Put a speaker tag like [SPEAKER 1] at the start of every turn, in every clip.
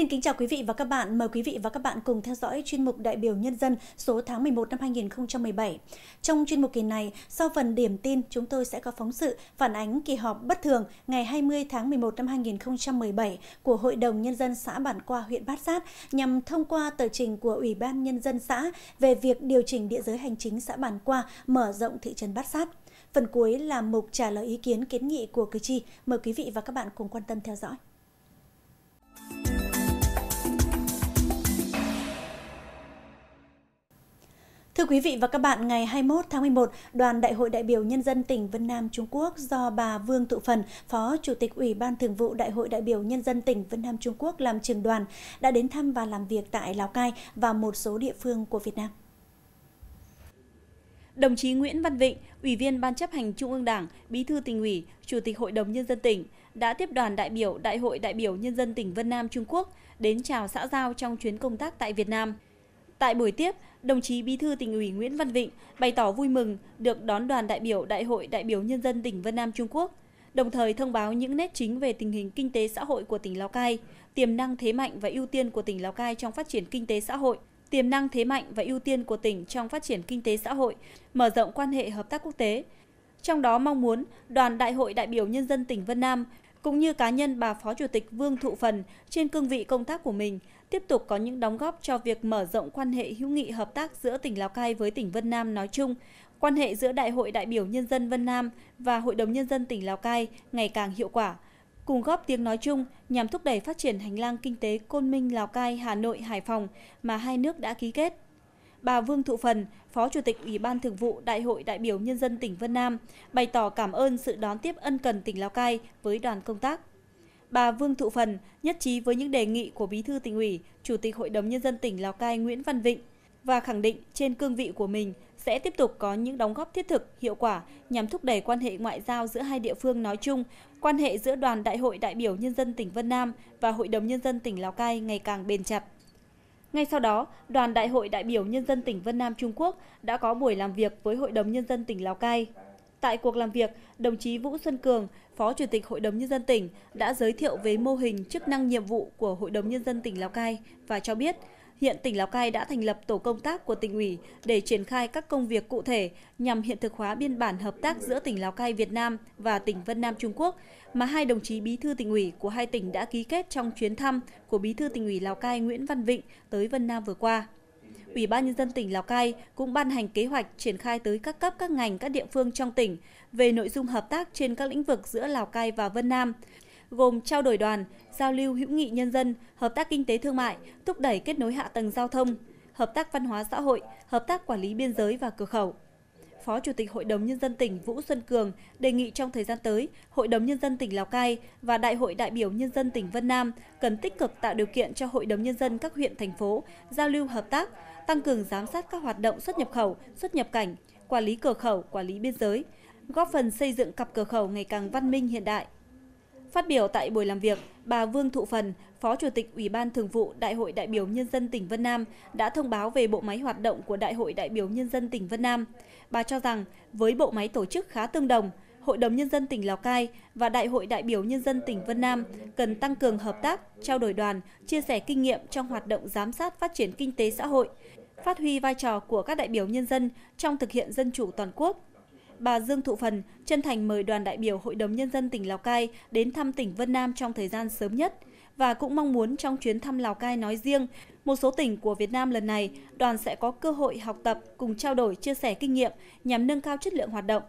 [SPEAKER 1] Xin kính chào quý vị và các bạn. Mời quý vị và các bạn cùng theo dõi chuyên mục đại biểu nhân dân số tháng 11 năm 2017. Trong chuyên mục kỳ này, sau phần điểm tin, chúng tôi sẽ có phóng sự phản ánh kỳ họp bất thường ngày 20 tháng 11 năm 2017 của Hội đồng Nhân dân xã Bản Qua, huyện Bát Sát nhằm thông qua tờ trình của Ủy ban Nhân dân xã về việc điều chỉnh địa giới hành chính xã Bản Qua mở rộng thị trấn Bát Sát. Phần cuối là mục trả lời ý kiến kiến nghị của cử tri. Mời quý vị và các bạn cùng quan tâm theo dõi. Thưa quý vị và các bạn, ngày 21 tháng 11, đoàn Đại hội đại biểu Nhân dân tỉnh Vân Nam Trung Quốc do bà Vương Thụ Phần, Phó Chủ tịch Ủy ban Thường vụ Đại hội đại biểu Nhân dân tỉnh Vân Nam Trung Quốc làm trường đoàn, đã đến thăm và làm việc tại Lào Cai và một số địa phương của
[SPEAKER 2] Việt Nam. Đồng chí Nguyễn Văn Vịnh, Ủy viên Ban chấp hành Trung ương Đảng, Bí thư tỉnh ủy, Chủ tịch Hội đồng Nhân dân tỉnh, đã tiếp đoàn đại biểu Đại hội đại biểu Nhân dân tỉnh Vân Nam Trung Quốc đến chào xã giao trong chuyến công tác tại Việt Nam – Tại buổi tiếp, đồng chí Bí thư tỉnh ủy Nguyễn Văn Vịnh bày tỏ vui mừng được đón đoàn đại biểu Đại hội đại biểu nhân dân tỉnh Vân Nam Trung Quốc, đồng thời thông báo những nét chính về tình hình kinh tế xã hội của tỉnh Lào Cai, tiềm năng thế mạnh và ưu tiên của tỉnh Lào Cai trong phát triển kinh tế xã hội, tiềm năng thế mạnh và ưu tiên của tỉnh trong phát triển kinh tế xã hội, mở rộng quan hệ hợp tác quốc tế. Trong đó mong muốn đoàn đại hội đại biểu nhân dân tỉnh Vân Nam cũng như cá nhân bà Phó Chủ tịch Vương Thụ Phần trên cương vị công tác của mình tiếp tục có những đóng góp cho việc mở rộng quan hệ hữu nghị hợp tác giữa tỉnh Lào Cai với tỉnh Vân Nam nói chung, quan hệ giữa Đại hội đại biểu nhân dân Vân Nam và Hội đồng nhân dân tỉnh Lào Cai ngày càng hiệu quả, cùng góp tiếng nói chung nhằm thúc đẩy phát triển hành lang kinh tế Côn Minh Lào Cai Hà Nội Hải Phòng mà hai nước đã ký kết. Bà Vương Thụ Phần, Phó Chủ tịch Ủy ban Thường vụ Đại hội đại biểu nhân dân tỉnh Vân Nam, bày tỏ cảm ơn sự đón tiếp ân cần tỉnh Lào Cai với đoàn công tác bà Vương Thụ Phần nhất trí với những đề nghị của Bí thư tỉnh ủy, Chủ tịch Hội đồng Nhân dân tỉnh Lào Cai Nguyễn Văn Vịnh và khẳng định trên cương vị của mình sẽ tiếp tục có những đóng góp thiết thực, hiệu quả nhằm thúc đẩy quan hệ ngoại giao giữa hai địa phương nói chung, quan hệ giữa đoàn đại hội đại biểu nhân dân tỉnh Vân Nam và Hội đồng Nhân dân tỉnh Lào Cai ngày càng bền chặt. Ngay sau đó, đoàn đại hội đại biểu nhân dân tỉnh Vân Nam Trung Quốc đã có buổi làm việc với Hội đồng Nhân dân tỉnh Lào Cai. Tại cuộc làm việc, đồng chí Vũ Xuân Cường, Phó Chủ tịch Hội đồng Nhân dân tỉnh đã giới thiệu về mô hình chức năng nhiệm vụ của Hội đồng Nhân dân tỉnh Lào Cai và cho biết hiện tỉnh Lào Cai đã thành lập tổ công tác của tỉnh ủy để triển khai các công việc cụ thể nhằm hiện thực hóa biên bản hợp tác giữa tỉnh Lào Cai Việt Nam và tỉnh Vân Nam Trung Quốc mà hai đồng chí bí thư tỉnh ủy của hai tỉnh đã ký kết trong chuyến thăm của bí thư tỉnh ủy Lào Cai Nguyễn Văn Vịnh tới Vân Nam vừa qua. Ủy ban nhân dân tỉnh Lào Cai cũng ban hành kế hoạch triển khai tới các cấp các ngành các địa phương trong tỉnh về nội dung hợp tác trên các lĩnh vực giữa Lào Cai và Vân Nam, gồm trao đổi đoàn, giao lưu hữu nghị nhân dân, hợp tác kinh tế thương mại, thúc đẩy kết nối hạ tầng giao thông, hợp tác văn hóa xã hội, hợp tác quản lý biên giới và cửa khẩu. Phó Chủ tịch Hội đồng Nhân dân tỉnh Vũ Xuân Cường đề nghị trong thời gian tới, Hội đồng Nhân dân tỉnh Lào Cai và Đại hội đại biểu Nhân dân tỉnh Vân Nam cần tích cực tạo điều kiện cho Hội đồng Nhân dân các huyện, thành phố giao lưu hợp tác, tăng cường giám sát các hoạt động xuất nhập khẩu, xuất nhập cảnh, quản lý cửa khẩu, quản lý biên giới, góp phần xây dựng cặp cửa khẩu ngày càng văn minh hiện đại. Phát biểu tại buổi làm việc, bà Vương Thụ Phần, Phó Chủ tịch Ủy ban Thường vụ Đại hội đại biểu Nhân dân tỉnh Vân Nam đã thông báo về bộ máy hoạt động của Đại hội đại biểu Nhân dân tỉnh Vân Nam. Bà cho rằng với bộ máy tổ chức khá tương đồng, Hội đồng Nhân dân tỉnh Lào Cai và Đại hội đại biểu Nhân dân tỉnh Vân Nam cần tăng cường hợp tác, trao đổi đoàn, chia sẻ kinh nghiệm trong hoạt động giám sát phát triển kinh tế xã hội, phát huy vai trò của các đại biểu nhân dân trong thực hiện dân chủ toàn quốc. Bà Dương Thụ Phần chân thành mời đoàn đại biểu Hội đồng Nhân dân tỉnh Lào Cai đến thăm tỉnh Vân Nam trong thời gian sớm nhất – và cũng mong muốn trong chuyến thăm Lào Cai nói riêng, một số tỉnh của Việt Nam lần này, đoàn sẽ có cơ hội học tập cùng trao đổi chia sẻ kinh nghiệm nhằm nâng cao chất lượng hoạt động.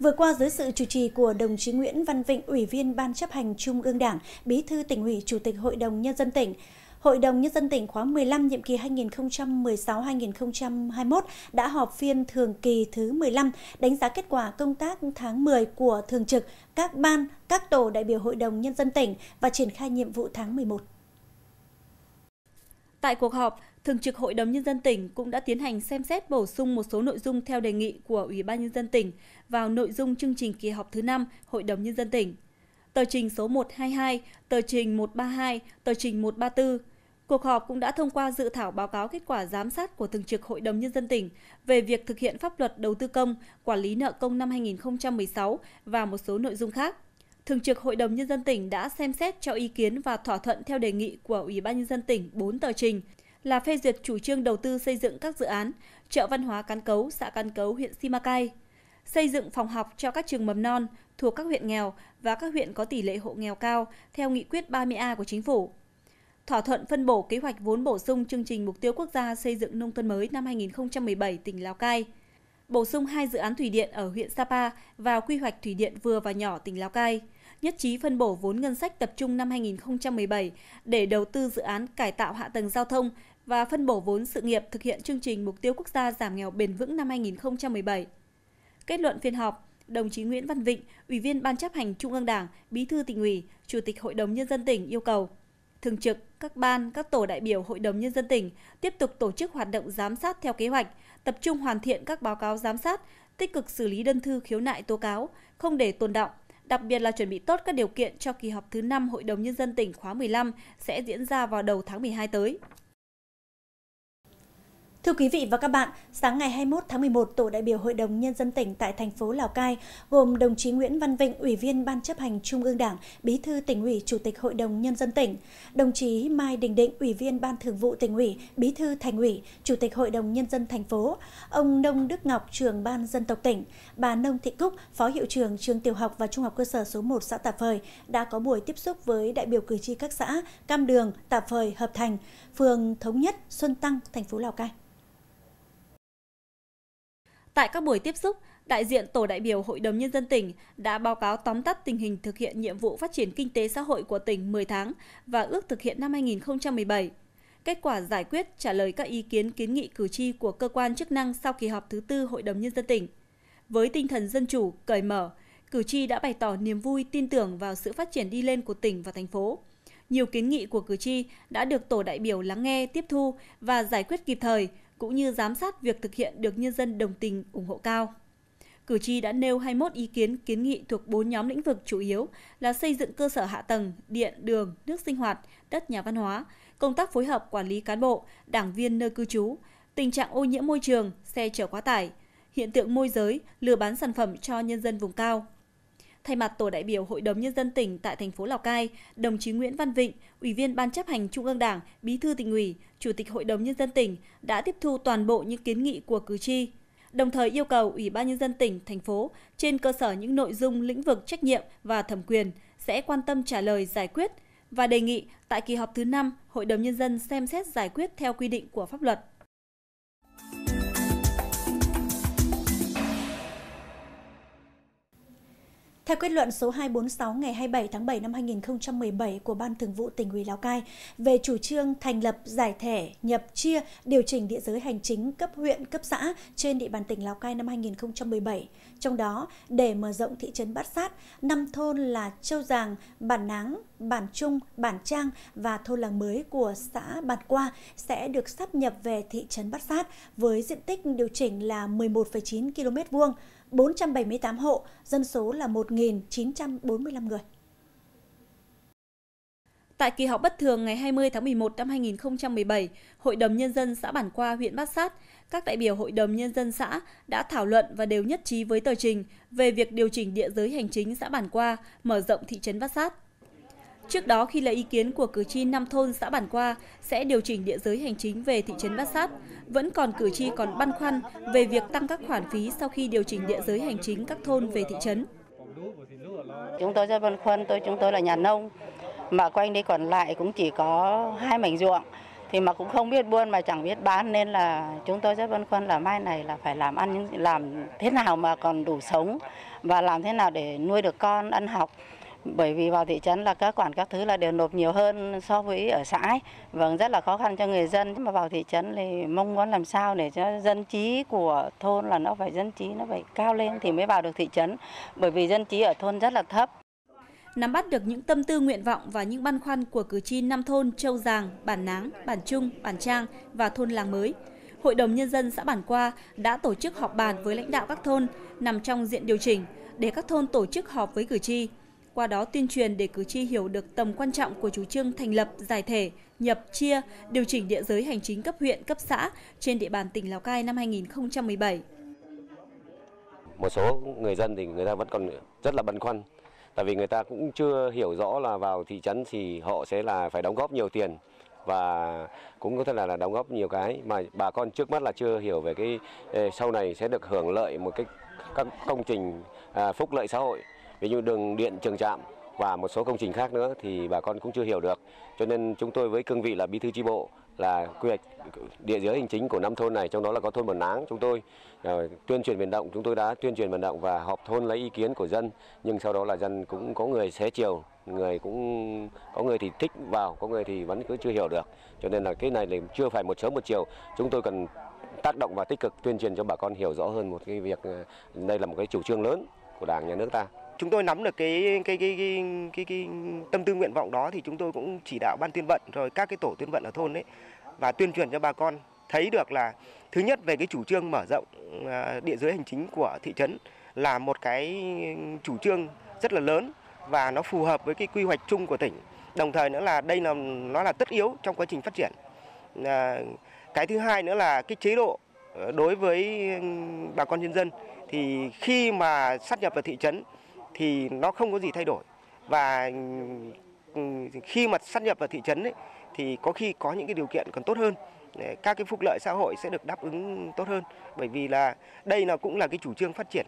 [SPEAKER 2] Vừa qua dưới sự chủ trì của đồng chí Nguyễn Văn Vịnh, Ủy viên Ban chấp hành Trung ương Đảng, Bí
[SPEAKER 1] thư tỉnh ủy, Chủ tịch Hội đồng Nhân dân tỉnh, Hội đồng Nhân dân tỉnh khóa 15 nhiệm kỳ 2016-2021 đã họp phiên thường kỳ thứ 15 đánh giá kết quả công tác tháng 10 của thường trực, các ban, các tổ đại biểu Hội đồng Nhân dân tỉnh và triển
[SPEAKER 2] khai nhiệm vụ tháng 11. Tại cuộc họp, Thường trực Hội đồng Nhân dân tỉnh cũng đã tiến hành xem xét bổ sung một số nội dung theo đề nghị của Ủy ban Nhân dân tỉnh vào nội dung chương trình kỳ họp thứ 5 Hội đồng Nhân dân tỉnh. Tờ trình số 122, tờ trình 132, tờ trình 134, Cuộc họp cũng đã thông qua dự thảo báo cáo kết quả giám sát của Thường trực Hội đồng Nhân dân tỉnh về việc thực hiện pháp luật đầu tư công, quản lý nợ công năm 2016 và một số nội dung khác. Thường trực Hội đồng Nhân dân tỉnh đã xem xét cho ý kiến và thỏa thuận theo đề nghị của Ủy ban Nhân dân tỉnh 4 tờ trình là phê duyệt chủ trương đầu tư xây dựng các dự án chợ văn hóa Cán Cấu, xã Cán Cấu, huyện Simacai, xây dựng phòng học cho các trường mầm non thuộc các huyện nghèo và các huyện có tỷ lệ hộ nghèo cao theo nghị quyết 30A của chính phủ thỏa thuận phân bổ kế hoạch vốn bổ sung chương trình mục tiêu quốc gia xây dựng nông thôn mới năm 2017 tỉnh Lào Cai, bổ sung hai dự án thủy điện ở huyện Sapa vào quy hoạch thủy điện vừa và nhỏ tỉnh Lào Cai, nhất trí phân bổ vốn ngân sách tập trung năm 2017 để đầu tư dự án cải tạo hạ tầng giao thông và phân bổ vốn sự nghiệp thực hiện chương trình mục tiêu quốc gia giảm nghèo bền vững năm 2017. Kết luận phiên họp, đồng chí Nguyễn Văn Vịnh, Ủy viên Ban chấp hành Trung ương Đảng, Bí thư tỉnh ủy, Chủ tịch Hội đồng Nhân dân tỉnh yêu cầu thường trực, các ban, các tổ đại biểu Hội đồng Nhân dân tỉnh tiếp tục tổ chức hoạt động giám sát theo kế hoạch, tập trung hoàn thiện các báo cáo giám sát, tích cực xử lý đơn thư khiếu nại tố cáo, không để tồn động, đặc biệt là chuẩn bị tốt các điều kiện cho kỳ họp thứ 5 Hội đồng Nhân dân tỉnh khóa 15 sẽ diễn ra vào đầu tháng 12 tới.
[SPEAKER 1] Thưa quý vị và các bạn, sáng ngày 21 tháng 11, Tổ đại biểu Hội đồng Nhân dân tỉnh tại thành phố Lào Cai gồm đồng chí Nguyễn Văn Vịnh, Ủy viên Ban chấp hành Trung ương Đảng, Bí thư tỉnh ủy, Chủ tịch Hội đồng Nhân dân tỉnh, đồng chí Mai Đình Định, Ủy viên Ban thường vụ tỉnh ủy, Bí thư thành ủy, Chủ tịch Hội đồng Nhân dân thành phố, ông Nông Đức Ngọc, trưởng Ban dân tộc tỉnh, bà Nông Thị Cúc, Phó hiệu trưởng trường tiểu học và trung học cơ sở số 1 xã Tà Phời đã có buổi tiếp xúc với đại biểu cử tri các xã Cam Đường, Tà Phời, Hợp Thành, phường Thống Nhất, Xuân Tăng, thành phố Lào Cai.
[SPEAKER 2] Tại các buổi tiếp xúc, đại diện Tổ đại biểu Hội đồng Nhân dân tỉnh đã báo cáo tóm tắt tình hình thực hiện nhiệm vụ phát triển kinh tế xã hội của tỉnh 10 tháng và ước thực hiện năm 2017. Kết quả giải quyết trả lời các ý kiến kiến nghị cử tri của cơ quan chức năng sau kỳ họp thứ tư Hội đồng Nhân dân tỉnh. Với tinh thần dân chủ, cởi mở, cử tri đã bày tỏ niềm vui tin tưởng vào sự phát triển đi lên của tỉnh và thành phố. Nhiều kiến nghị của cử tri đã được tổ đại biểu lắng nghe, tiếp thu và giải quyết kịp thời – cũng như giám sát việc thực hiện được nhân dân đồng tình ủng hộ cao. Cử tri đã nêu 21 ý kiến kiến nghị thuộc 4 nhóm lĩnh vực chủ yếu là xây dựng cơ sở hạ tầng, điện, đường, nước sinh hoạt, đất nhà văn hóa, công tác phối hợp quản lý cán bộ, đảng viên nơi cư trú, tình trạng ô nhiễm môi trường, xe chở quá tải, hiện tượng môi giới, lừa bán sản phẩm cho nhân dân vùng cao, Thay mặt tổ đại biểu Hội đồng Nhân dân tỉnh tại thành phố Lào Cai, đồng chí Nguyễn Văn Vịnh, Ủy viên Ban chấp hành Trung ương Đảng, Bí thư tỉnh ủy, Chủ tịch Hội đồng Nhân dân tỉnh đã tiếp thu toàn bộ những kiến nghị của cử tri, đồng thời yêu cầu Ủy ban Nhân dân tỉnh, thành phố trên cơ sở những nội dung lĩnh vực trách nhiệm và thẩm quyền sẽ quan tâm trả lời giải quyết và đề nghị tại kỳ họp thứ 5, Hội đồng Nhân dân xem xét giải quyết theo quy định của pháp luật.
[SPEAKER 1] Theo quyết luận số 246 ngày 27 tháng 7 năm 2017 của Ban Thường vụ tỉnh ủy Lào Cai về chủ trương thành lập giải thể, nhập chia, điều chỉnh địa giới hành chính cấp huyện, cấp xã trên địa bàn tỉnh Lào Cai năm 2017, trong đó để mở rộng thị trấn Bát Sát, năm thôn là Châu Giàng, Bản Náng, Bản Trung, Bản Trang và thôn làng mới của xã Bản Qua sẽ được sắp nhập về thị trấn Bát Sát với diện tích điều chỉnh là 11,9 km vuông 478
[SPEAKER 2] hộ, dân số là 1.945 người. Tại kỳ họp bất thường ngày 20 tháng 11 năm 2017, Hội đồng Nhân dân xã Bản Qua, huyện Bát Sát, các đại biểu Hội đồng Nhân dân xã đã thảo luận và đều nhất trí với tờ trình về việc điều chỉnh địa giới hành chính xã Bản Qua, mở rộng thị trấn Bát Sát. Trước đó khi lấy ý kiến của cử tri năm thôn xã Bản Qua sẽ điều chỉnh địa giới hành chính về thị trấn Bát Sát, vẫn còn cử tri còn băn khoăn về việc tăng các khoản phí sau khi điều chỉnh địa giới hành chính các thôn về thị trấn. Chúng tôi rất băn khoăn, tôi chúng tôi là nhà nông mà quanh đây còn lại cũng chỉ có hai mảnh ruộng thì mà cũng không biết buôn mà chẳng biết bán nên là chúng tôi rất băn khoăn là mai này là phải làm ăn làm thế nào mà còn đủ sống và làm thế nào để nuôi được con ăn học bởi vì vào thị trấn là các quản các thứ là đều nộp nhiều hơn so với ở xã ấy. vâng rất là khó khăn cho người dân Nhưng mà vào thị trấn thì mong muốn làm sao để cho dân trí của thôn là nó phải dân trí nó phải cao lên thì mới vào được thị trấn bởi vì dân trí ở thôn rất là thấp nắm bắt được những tâm tư nguyện vọng và những băn khoăn của cử tri năm thôn Châu Giàng, Bản Náng, Bản Trung, Bản Trang và thôn làng mới. Hội đồng Nhân dân xã Bản Qua đã tổ chức họp bàn với lãnh đạo các thôn nằm trong diện điều chỉnh để các thôn tổ chức họp với cử tri qua đó tuyên truyền để cử tri hiểu được tầm quan trọng của chủ trương thành lập, giải thể, nhập, chia, điều chỉnh địa giới hành chính cấp huyện, cấp xã trên địa bàn tỉnh Lào Cai năm 2017.
[SPEAKER 1] Một số người dân thì người ta vẫn còn rất là băn khoăn, tại vì người ta cũng chưa hiểu rõ là vào thị trấn thì họ sẽ là phải đóng góp nhiều tiền và cũng có thể là, là đóng góp nhiều cái mà bà con trước mắt là chưa hiểu về cái sau này sẽ được hưởng lợi một cái các công trình à, phúc lợi xã hội ví dụ đường điện trường trạm và một số công trình khác nữa thì bà con cũng chưa hiểu được. Cho nên chúng tôi với cương vị là bí thư chi bộ là quy hoạch địa giới hành chính của năm thôn này trong đó là có thôn Bản Náng chúng tôi rồi ờ, tuyên truyền vận động chúng tôi đã tuyên truyền vận động và họp thôn lấy ý kiến của dân nhưng sau đó là dân cũng có người xé chiều người cũng có người thì thích vào có người thì vẫn cứ chưa hiểu được cho nên là cái này là chưa phải một sớm một chiều chúng tôi cần tác động và tích cực tuyên truyền cho bà con hiểu rõ hơn một cái việc ờ, đây là một cái chủ trương lớn
[SPEAKER 2] của đảng nhà nước ta Chúng tôi nắm được cái cái cái cái, cái, cái tâm tư nguyện vọng đó thì chúng tôi cũng chỉ đạo ban tuyên vận rồi các cái tổ tuyên vận ở thôn đấy và tuyên truyền cho bà con thấy được là thứ nhất về cái chủ trương mở rộng à, địa giới hành chính của thị trấn là một cái chủ trương rất là lớn và nó phù hợp với cái quy hoạch chung của tỉnh. Đồng thời nữa là đây là nó là tất yếu trong quá trình phát triển. À, cái thứ hai nữa là cái chế độ ờ, đối với ừ, bà con nhân dân thì khi mà sát nhập vào thị trấn thì nó không có gì thay đổi và ừ, khi mà sát nhập vào thị trấn ấy, thì có khi có những cái điều kiện còn tốt hơn các cái phúc lợi xã hội sẽ được đáp ứng tốt hơn bởi vì là đây là cũng là cái chủ trương phát triển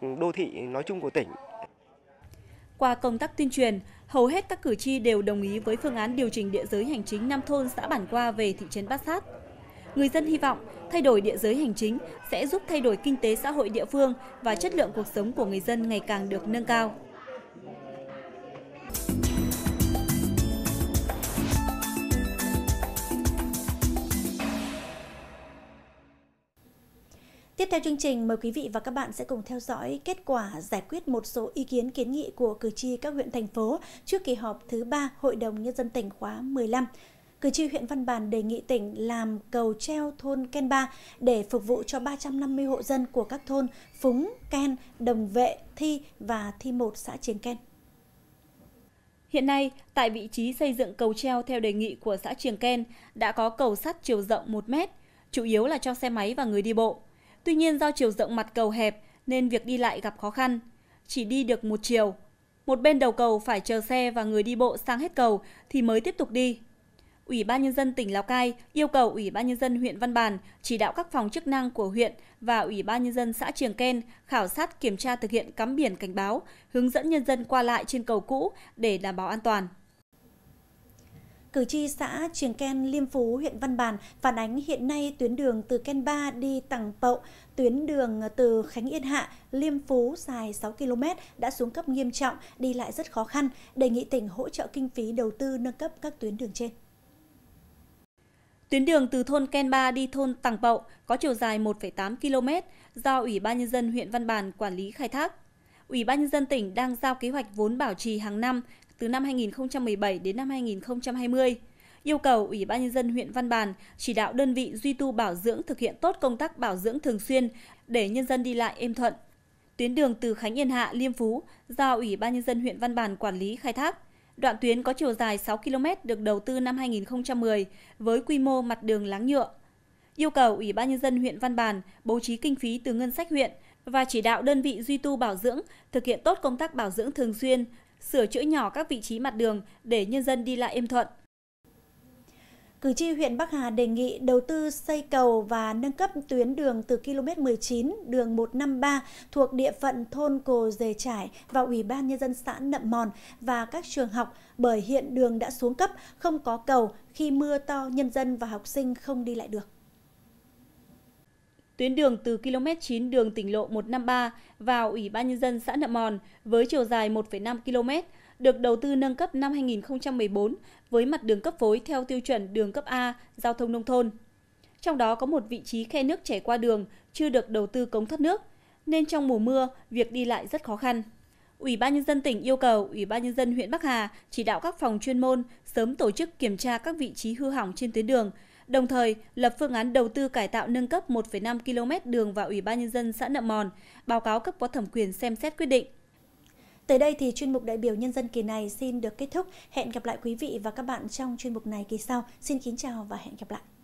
[SPEAKER 2] ừ, đô thị nói chung của tỉnh. Qua công tác tuyên truyền, hầu hết các cử tri đều đồng ý với phương án điều chỉnh địa giới hành chính năm thôn xã Bản Qua về thị trấn Bát Sát. Người dân hy vọng thay đổi địa giới hành chính sẽ giúp thay đổi kinh tế xã hội địa phương và chất lượng cuộc sống của người dân ngày càng được nâng cao.
[SPEAKER 1] Tiếp theo chương trình, mời quý vị và các bạn sẽ cùng theo dõi kết quả giải quyết một số ý kiến kiến nghị của cử tri các huyện thành phố trước kỳ họp thứ 3 Hội đồng Nhân dân tỉnh khóa 15 cử tri huyện Văn Bàn đề nghị tỉnh làm cầu treo thôn Ken Ba để phục vụ cho 350 hộ dân của các thôn Phúng, Ken,
[SPEAKER 2] Đồng Vệ, Thi và Thi một xã Triềng Ken. Hiện nay, tại vị trí xây dựng cầu treo theo đề nghị của xã Triềng Ken đã có cầu sắt chiều rộng 1 mét, chủ yếu là cho xe máy và người đi bộ. Tuy nhiên do chiều rộng mặt cầu hẹp nên việc đi lại gặp khó khăn, chỉ đi được một chiều. Một bên đầu cầu phải chờ xe và người đi bộ sang hết cầu thì mới tiếp tục đi. Ủy ban nhân dân tỉnh Lào Cai yêu cầu Ủy ban nhân dân huyện Văn Bàn chỉ đạo các phòng chức năng của huyện và Ủy ban nhân dân xã Trường Ken khảo sát kiểm tra thực hiện cắm biển cảnh báo, hướng dẫn nhân dân qua lại trên cầu cũ để đảm bảo an toàn. Cử tri xã Trường Ken, Liêm Phú, huyện Văn Bàn phản ánh
[SPEAKER 1] hiện nay tuyến đường từ Ken 3 đi Tằng Pậu, tuyến đường từ Khánh Yên Hạ, Liêm Phú dài 6 km đã xuống cấp nghiêm trọng, đi lại rất khó khăn, đề nghị tỉnh hỗ trợ
[SPEAKER 2] kinh phí đầu tư nâng cấp các tuyến đường trên. Tuyến đường từ thôn Ken Ba đi thôn Tàng Bậu có chiều dài 1,8 km do Ủy ban Nhân dân huyện Văn Bàn quản lý khai thác. Ủy ban Nhân dân tỉnh đang giao kế hoạch vốn bảo trì hàng năm từ năm 2017 đến năm 2020 yêu cầu Ủy ban Nhân dân huyện Văn Bàn chỉ đạo đơn vị duy tu bảo dưỡng thực hiện tốt công tác bảo dưỡng thường xuyên để nhân dân đi lại êm thuận. Tuyến đường từ Khánh Yên Hạ, Liêm Phú do Ủy ban Nhân dân huyện Văn Bàn quản lý khai thác. Đoạn tuyến có chiều dài 6 km được đầu tư năm 2010 với quy mô mặt đường láng nhựa. Yêu cầu Ủy ban Nhân dân huyện Văn Bàn bố trí kinh phí từ ngân sách huyện và chỉ đạo đơn vị duy tu bảo dưỡng, thực hiện tốt công tác bảo dưỡng thường xuyên, sửa chữa nhỏ các vị trí mặt đường để nhân dân đi lại êm thuận. Cử tri huyện Bắc Hà đề nghị đầu tư
[SPEAKER 1] xây cầu và nâng cấp tuyến đường từ km 19 đường 153 thuộc địa phận thôn Cồ Dề Trải và Ủy ban Nhân dân xã Nậm Mòn và các trường học bởi hiện đường đã xuống cấp, không có cầu, khi mưa to nhân dân và học sinh không đi lại được.
[SPEAKER 2] Tuyến đường từ km 9 đường tỉnh lộ 153 vào Ủy ban Nhân dân xã Nậm Mòn với chiều dài 1,5 km được đầu tư nâng cấp năm 2014 với mặt đường cấp phối theo tiêu chuẩn đường cấp A, giao thông nông thôn. Trong đó có một vị trí khe nước chảy qua đường chưa được đầu tư cống thoát nước, nên trong mùa mưa, việc đi lại rất khó khăn. Ủy ban nhân dân tỉnh yêu cầu Ủy ban nhân dân huyện Bắc Hà chỉ đạo các phòng chuyên môn sớm tổ chức kiểm tra các vị trí hư hỏng trên tuyến đường, đồng thời lập phương án đầu tư cải tạo nâng cấp 1,5 km đường vào Ủy ban nhân dân xã Nậm Mòn, báo cáo cấp có thẩm quyền xem xét quyết định. Tới đây thì chuyên mục đại biểu nhân dân kỳ này xin được kết thúc.
[SPEAKER 1] Hẹn gặp lại quý vị và các bạn trong chuyên mục này kỳ sau. Xin kính chào và hẹn gặp lại.